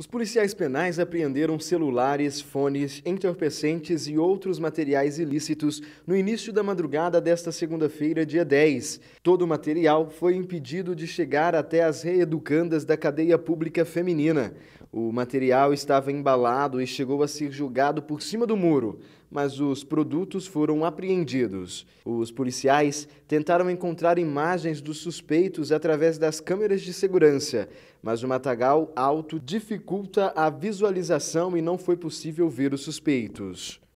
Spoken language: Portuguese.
Os policiais penais apreenderam celulares, fones, entorpecentes e outros materiais ilícitos no início da madrugada desta segunda-feira, dia 10. Todo o material foi impedido de chegar até as reeducandas da cadeia pública feminina. O material estava embalado e chegou a ser julgado por cima do muro, mas os produtos foram apreendidos. Os policiais tentaram encontrar imagens dos suspeitos através das câmeras de segurança, mas o matagal alto dificultou dificulta a visualização e não foi possível ver os suspeitos.